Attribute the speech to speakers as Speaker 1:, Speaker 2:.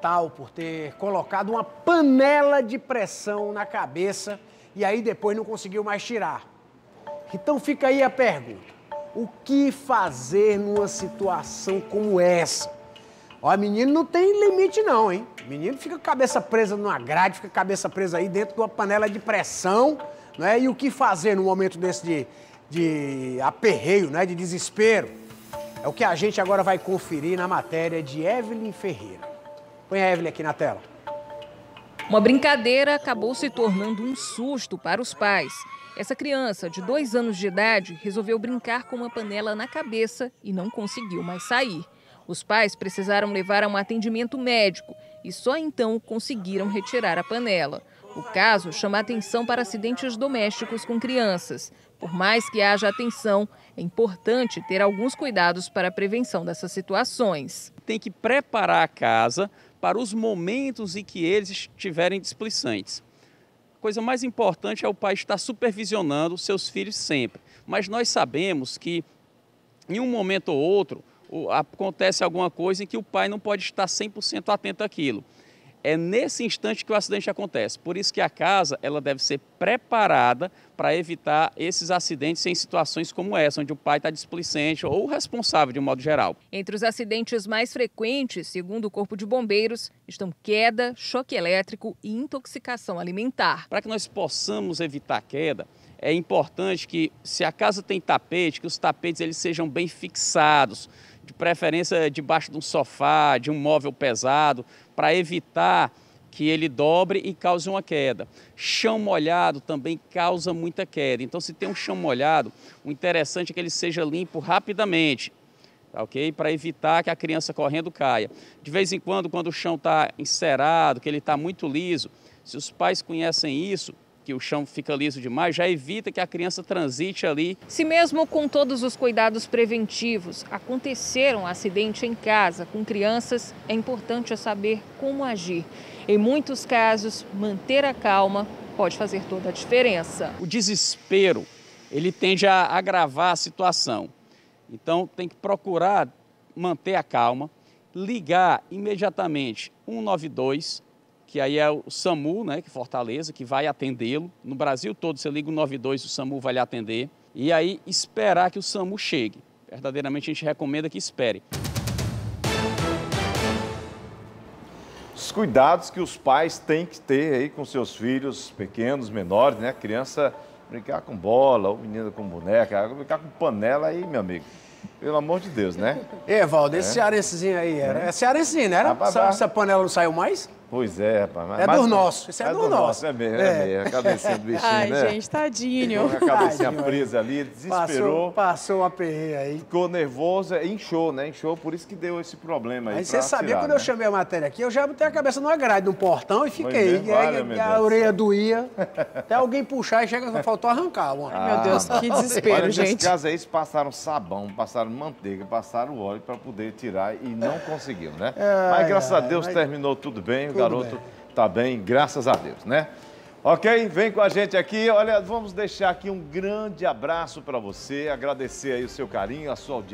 Speaker 1: Natal por ter colocado uma panela de pressão na cabeça e aí depois não conseguiu mais tirar. Então fica aí a pergunta: o que fazer numa situação como essa? Ó, menino não tem limite não, hein? Menino fica cabeça presa numa grade, fica cabeça presa aí dentro de uma panela de pressão, né? E o que fazer num momento desse de, de aperreio, né? De desespero? É o que a gente agora vai conferir na matéria de Evelyn Ferreira.
Speaker 2: Põe a Evelyn aqui na tela. Uma brincadeira acabou se tornando um susto para os pais. Essa criança de dois anos de idade resolveu brincar com uma panela na cabeça e não conseguiu mais sair. Os pais precisaram levar a um atendimento médico e só então conseguiram retirar a panela. O caso chama atenção para acidentes domésticos com crianças. Por mais que haja atenção, é importante ter alguns cuidados para a prevenção dessas situações. Tem
Speaker 3: que preparar a casa para os momentos em que eles estiverem displicentes. A coisa mais importante é o pai estar supervisionando seus filhos sempre. Mas nós sabemos que em um momento ou outro acontece alguma coisa em que o pai não pode estar 100% atento àquilo. É nesse instante que o acidente acontece. Por isso que a casa ela deve ser preparada para evitar esses acidentes em situações como essa, onde o pai está displicente ou responsável de um modo geral.
Speaker 2: Entre os acidentes mais frequentes, segundo o Corpo de Bombeiros, estão queda, choque elétrico e intoxicação alimentar. Para que nós possamos
Speaker 3: evitar queda, é importante que se a casa tem tapete, que os tapetes eles sejam bem fixados de preferência debaixo de um sofá, de um móvel pesado, para evitar que ele dobre e cause uma queda. Chão molhado também causa muita queda. Então, se tem um chão molhado, o interessante é que ele seja limpo rapidamente, tá ok? Para evitar que a criança correndo caia. De vez em quando, quando o chão está encerado, que ele está muito liso, se os pais conhecem isso, que o chão fica liso demais, já evita que a criança transite ali.
Speaker 2: Se mesmo com todos os cuidados preventivos acontecer um acidente em casa com crianças, é importante saber como agir. Em muitos casos, manter a calma pode fazer toda a diferença.
Speaker 3: O desespero, ele tende a agravar a situação. Então, tem que procurar manter a calma, ligar imediatamente 192 que aí é o SAMU, né, que é Fortaleza, que vai atendê-lo. No Brasil todo, você liga o 92, o SAMU vai lhe atender. E aí esperar que o SAMU chegue. Verdadeiramente a gente recomenda que espere.
Speaker 4: Os cuidados que os pais têm que ter aí com seus filhos pequenos, menores, né? Criança brincar com bola, ou menina com boneca, brincar com panela aí, meu amigo. Pelo amor de Deus, né? É,
Speaker 1: Valdo, esse cearensezinho aí era. É. é cearensezinho, né? Era? Essa, essa panela não saiu mais?
Speaker 4: Pois é, rapaz. É mas, do nosso, isso é, é do, do nosso. nosso. É mesmo, é, é mesmo. A cabecinha do bichinho, Ai, né? Ai, gente,
Speaker 1: tadinho. a cabecinha
Speaker 4: presa é. ali, desesperou.
Speaker 1: Passou, passou uma aí. Ficou
Speaker 4: nervoso, é, inchou, né? Inchou, por isso que deu esse problema aí. Aí você sabia, quando né?
Speaker 1: eu chamei a matéria aqui, eu já botei a cabeça numa grade, num portão e fiquei. Bem, vale, e a orelha doía. até alguém puxar e chega, faltou arrancar. Mano. Ah, meu Deus, que desespero, olha, gente. Nesse
Speaker 4: caso aí, eles passaram sabão, passaram manteiga, passaram óleo para poder tirar e não conseguiram, né? mas graças a Deus terminou tudo bem garoto está bem, graças a Deus, né? Ok, vem com a gente aqui. Olha, vamos deixar aqui um grande abraço para você, agradecer aí o seu carinho, a sua audiência.